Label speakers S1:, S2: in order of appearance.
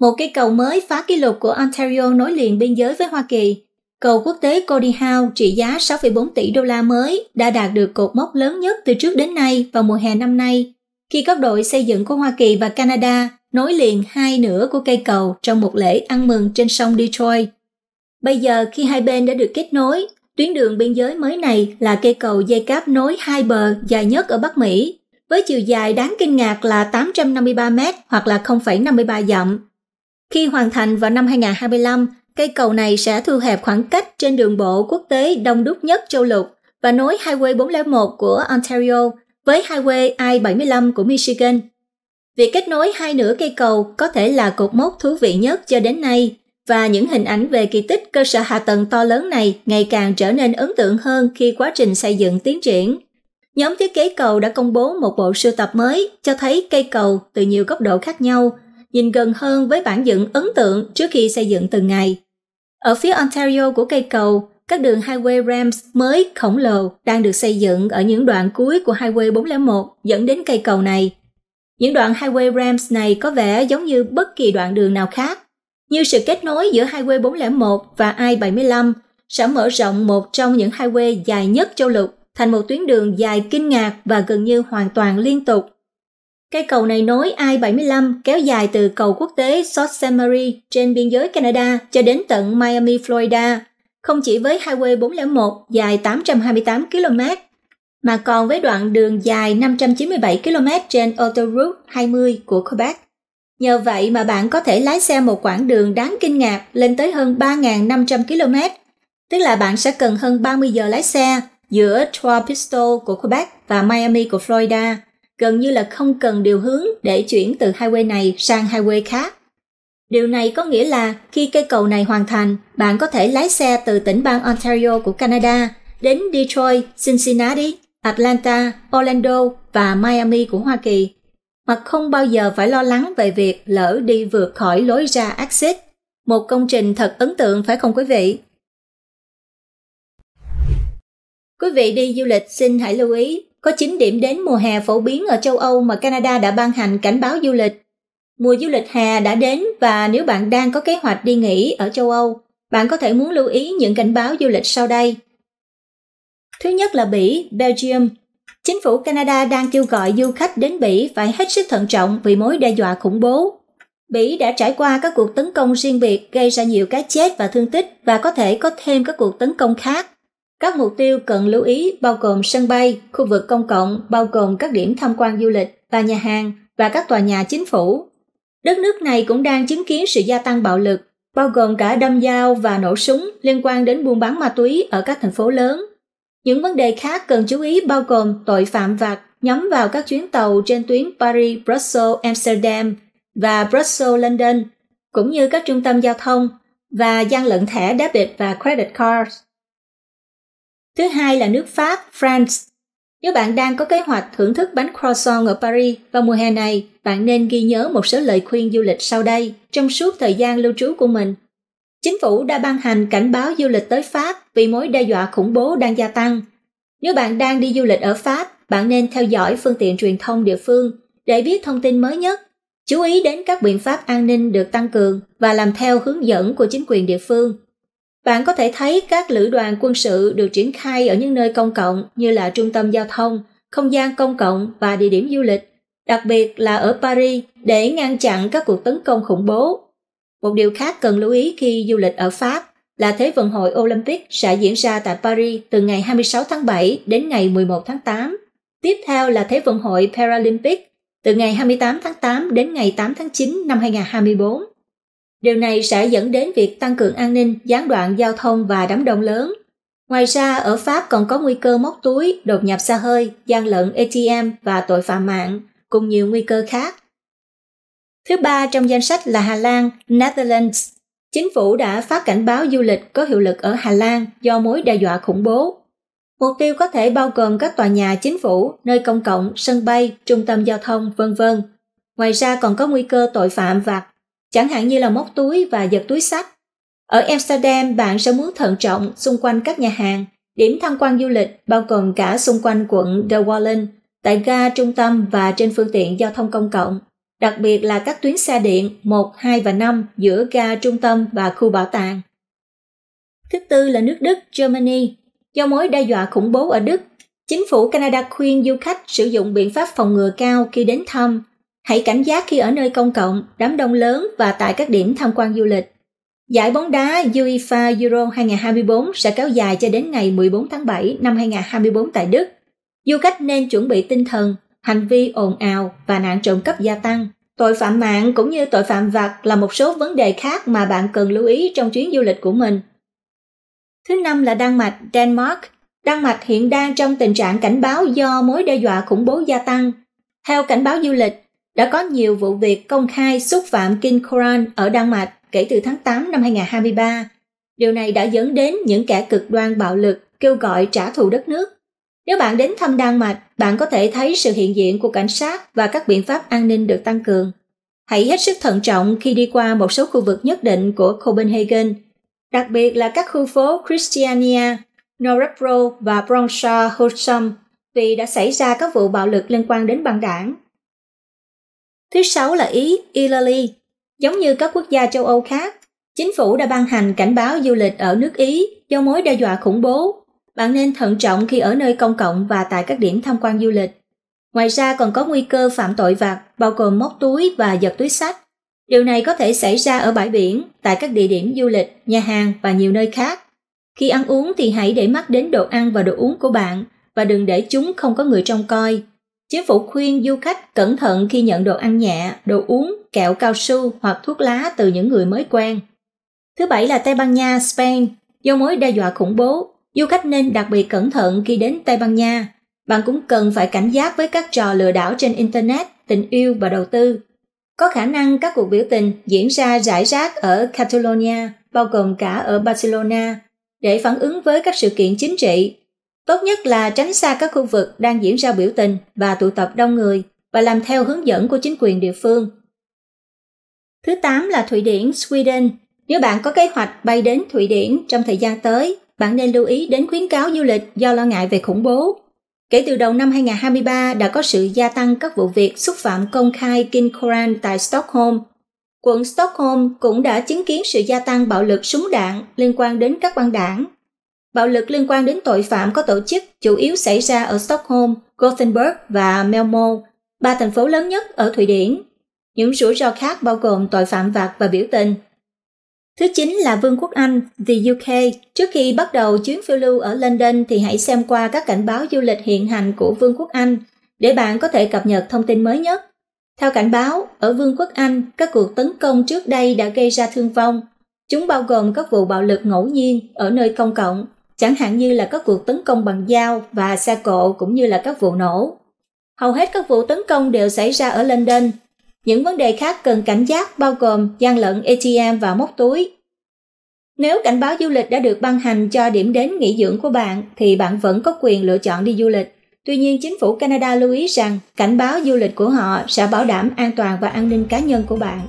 S1: Một cây cầu mới phá kỷ lục của Ontario nối liền biên giới với Hoa Kỳ. Cầu quốc tế Cody Howe trị giá 6,4 tỷ đô la mới đã đạt được cột mốc lớn nhất từ trước đến nay vào mùa hè năm nay, khi các đội xây dựng của Hoa Kỳ và Canada nối liền hai nửa của cây cầu trong một lễ ăn mừng trên sông Detroit. Bây giờ khi hai bên đã được kết nối, tuyến đường biên giới mới này là cây cầu dây cáp nối hai bờ dài nhất ở Bắc Mỹ, với chiều dài đáng kinh ngạc là 853 mét hoặc là 0,53 dặm. Khi hoàn thành vào năm 2025, cây cầu này sẽ thu hẹp khoảng cách trên đường bộ quốc tế đông đúc nhất châu lục và nối Highway 401 của Ontario với Highway I-75 của Michigan. Việc kết nối hai nửa cây cầu có thể là cột mốc thú vị nhất cho đến nay và những hình ảnh về kỳ tích cơ sở hạ tầng to lớn này ngày càng trở nên ấn tượng hơn khi quá trình xây dựng tiến triển. Nhóm thiết kế cầu đã công bố một bộ sưu tập mới cho thấy cây cầu từ nhiều góc độ khác nhau – nhìn gần hơn với bản dựng ấn tượng trước khi xây dựng từng ngày. Ở phía Ontario của cây cầu, các đường Highway Ramps mới khổng lồ đang được xây dựng ở những đoạn cuối của Highway 401 dẫn đến cây cầu này. Những đoạn Highway Ramps này có vẻ giống như bất kỳ đoạn đường nào khác, như sự kết nối giữa Highway 401 và I-75 sẽ mở rộng một trong những highway dài nhất châu lục thành một tuyến đường dài kinh ngạc và gần như hoàn toàn liên tục Cây cầu này nối I-75 kéo dài từ cầu quốc tế Sault Ste. Marie trên biên giới Canada cho đến tận Miami, Florida, không chỉ với Highway 401 dài 828 km, mà còn với đoạn đường dài 597 km trên Autoroute 20 của Quebec. Nhờ vậy mà bạn có thể lái xe một quãng đường đáng kinh ngạc lên tới hơn 3.500 km, tức là bạn sẽ cần hơn 30 giờ lái xe giữa Trois Pistols của Quebec và Miami của Florida – gần như là không cần điều hướng để chuyển từ highway này sang highway khác. Điều này có nghĩa là khi cây cầu này hoàn thành, bạn có thể lái xe từ tỉnh bang Ontario của Canada đến Detroit, Cincinnati, Atlanta, Orlando và Miami của Hoa Kỳ, mà không bao giờ phải lo lắng về việc lỡ đi vượt khỏi lối ra exit. Một công trình thật ấn tượng phải không quý vị? Quý vị đi du lịch xin hãy lưu ý, có 9 điểm đến mùa hè phổ biến ở châu Âu mà Canada đã ban hành cảnh báo du lịch. Mùa du lịch hè đã đến và nếu bạn đang có kế hoạch đi nghỉ ở châu Âu, bạn có thể muốn lưu ý những cảnh báo du lịch sau đây. Thứ nhất là Bỉ, Belgium. Chính phủ Canada đang kêu gọi du khách đến Bỉ phải hết sức thận trọng vì mối đe dọa khủng bố. Bỉ đã trải qua các cuộc tấn công riêng biệt gây ra nhiều cái chết và thương tích và có thể có thêm các cuộc tấn công khác các mục tiêu cần lưu ý bao gồm sân bay, khu vực công cộng, bao gồm các điểm tham quan du lịch, và nhà hàng và các tòa nhà chính phủ. Đất nước này cũng đang chứng kiến sự gia tăng bạo lực, bao gồm cả đâm dao và nổ súng liên quan đến buôn bán ma túy ở các thành phố lớn. Những vấn đề khác cần chú ý bao gồm tội phạm vặt nhắm vào các chuyến tàu trên tuyến Paris, Brussels, Amsterdam và Brussels, London, cũng như các trung tâm giao thông và gian lận thẻ debit và credit cards. Thứ hai là nước Pháp, France. Nếu bạn đang có kế hoạch thưởng thức bánh croissant ở Paris vào mùa hè này, bạn nên ghi nhớ một số lời khuyên du lịch sau đây trong suốt thời gian lưu trú của mình. Chính phủ đã ban hành cảnh báo du lịch tới Pháp vì mối đe dọa khủng bố đang gia tăng. Nếu bạn đang đi du lịch ở Pháp, bạn nên theo dõi phương tiện truyền thông địa phương để biết thông tin mới nhất, chú ý đến các biện pháp an ninh được tăng cường và làm theo hướng dẫn của chính quyền địa phương bạn có thể thấy các lữ đoàn quân sự được triển khai ở những nơi công cộng như là trung tâm giao thông, không gian công cộng và địa điểm du lịch, đặc biệt là ở Paris để ngăn chặn các cuộc tấn công khủng bố. Một điều khác cần lưu ý khi du lịch ở Pháp là Thế vận hội Olympic sẽ diễn ra tại Paris từ ngày 26 tháng 7 đến ngày 11 tháng 8. Tiếp theo là Thế vận hội Paralympic từ ngày 28 tháng 8 đến ngày 8 tháng 9 năm 2024. Điều này sẽ dẫn đến việc tăng cường an ninh, gián đoạn giao thông và đám đông lớn. Ngoài ra, ở Pháp còn có nguy cơ móc túi, đột nhập xa hơi, gian lận ATM và tội phạm mạng, cùng nhiều nguy cơ khác. Thứ ba trong danh sách là Hà Lan, Netherlands. Chính phủ đã phát cảnh báo du lịch có hiệu lực ở Hà Lan do mối đe dọa khủng bố. Mục tiêu có thể bao gồm các tòa nhà chính phủ, nơi công cộng, sân bay, trung tâm giao thông, vân vân. Ngoài ra còn có nguy cơ tội phạm và chẳng hạn như là móc túi và giật túi sách. Ở Amsterdam, bạn sẽ muốn thận trọng xung quanh các nhà hàng, điểm tham quan du lịch bao gồm cả xung quanh quận The Wallen, tại ga trung tâm và trên phương tiện giao thông công cộng, đặc biệt là các tuyến xe điện 1, 2 và 5 giữa ga trung tâm và khu bảo tàng. Thứ tư là nước Đức, Germany. Do mối đe dọa khủng bố ở Đức, chính phủ Canada khuyên du khách sử dụng biện pháp phòng ngừa cao khi đến thăm Hãy cảnh giác khi ở nơi công cộng, đám đông lớn và tại các điểm tham quan du lịch. Giải bóng đá UEFA Euro 2024 sẽ kéo dài cho đến ngày 14 tháng 7 năm 2024 tại Đức. Du khách nên chuẩn bị tinh thần, hành vi ồn ào và nạn trộm cắp gia tăng. Tội phạm mạng cũng như tội phạm vặt là một số vấn đề khác mà bạn cần lưu ý trong chuyến du lịch của mình. Thứ năm là Đan Mạch, Denmark. Đan Mạch hiện đang trong tình trạng cảnh báo do mối đe dọa khủng bố gia tăng. Theo cảnh báo du lịch, đã có nhiều vụ việc công khai xúc phạm Kinh Koran ở Đan Mạch kể từ tháng 8 năm 2023. Điều này đã dẫn đến những kẻ cực đoan bạo lực kêu gọi trả thù đất nước. Nếu bạn đến thăm Đan Mạch, bạn có thể thấy sự hiện diện của cảnh sát và các biện pháp an ninh được tăng cường. Hãy hết sức thận trọng khi đi qua một số khu vực nhất định của Copenhagen, đặc biệt là các khu phố Christiania, Norrebro và Bronsha Horsam vì đã xảy ra các vụ bạo lực liên quan đến băng đảng Thứ sáu là Ý, Italy. Giống như các quốc gia châu Âu khác, chính phủ đã ban hành cảnh báo du lịch ở nước Ý do mối đe dọa khủng bố. Bạn nên thận trọng khi ở nơi công cộng và tại các điểm tham quan du lịch. Ngoài ra còn có nguy cơ phạm tội vặt, bao gồm móc túi và giật túi sách. Điều này có thể xảy ra ở bãi biển, tại các địa điểm du lịch, nhà hàng và nhiều nơi khác. Khi ăn uống thì hãy để mắt đến đồ ăn và đồ uống của bạn và đừng để chúng không có người trông coi, Chính phủ khuyên du khách cẩn thận khi nhận đồ ăn nhẹ, đồ uống, kẹo cao su hoặc thuốc lá từ những người mới quen. Thứ bảy là Tây Ban Nha, Spain. Do mối đe dọa khủng bố, du khách nên đặc biệt cẩn thận khi đến Tây Ban Nha. Bạn cũng cần phải cảnh giác với các trò lừa đảo trên Internet, tình yêu và đầu tư. Có khả năng các cuộc biểu tình diễn ra rải rác ở Catalonia, bao gồm cả ở Barcelona, để phản ứng với các sự kiện chính trị Tốt nhất là tránh xa các khu vực đang diễn ra biểu tình và tụ tập đông người và làm theo hướng dẫn của chính quyền địa phương. Thứ 8 là Thụy Điển, Sweden. Nếu bạn có kế hoạch bay đến Thụy Điển trong thời gian tới, bạn nên lưu ý đến khuyến cáo du lịch do lo ngại về khủng bố. Kể từ đầu năm 2023 đã có sự gia tăng các vụ việc xúc phạm công khai Kinh Koran tại Stockholm. Quận Stockholm cũng đã chứng kiến sự gia tăng bạo lực súng đạn liên quan đến các băng đảng Bạo lực liên quan đến tội phạm có tổ chức chủ yếu xảy ra ở Stockholm, Gothenburg và Malmö, ba thành phố lớn nhất ở Thụy Điển. Những rủi ro khác bao gồm tội phạm vặt và biểu tình. Thứ chín là Vương quốc Anh, The UK. Trước khi bắt đầu chuyến phiêu lưu ở London thì hãy xem qua các cảnh báo du lịch hiện hành của Vương quốc Anh để bạn có thể cập nhật thông tin mới nhất. Theo cảnh báo, ở Vương quốc Anh, các cuộc tấn công trước đây đã gây ra thương vong. Chúng bao gồm các vụ bạo lực ngẫu nhiên ở nơi công cộng chẳng hạn như là các cuộc tấn công bằng dao và xe cộ cũng như là các vụ nổ. Hầu hết các vụ tấn công đều xảy ra ở London. Những vấn đề khác cần cảnh giác bao gồm gian lận ATM và móc túi. Nếu cảnh báo du lịch đã được ban hành cho điểm đến nghỉ dưỡng của bạn thì bạn vẫn có quyền lựa chọn đi du lịch. Tuy nhiên, chính phủ Canada lưu ý rằng cảnh báo du lịch của họ sẽ bảo đảm an toàn và an ninh cá nhân của bạn.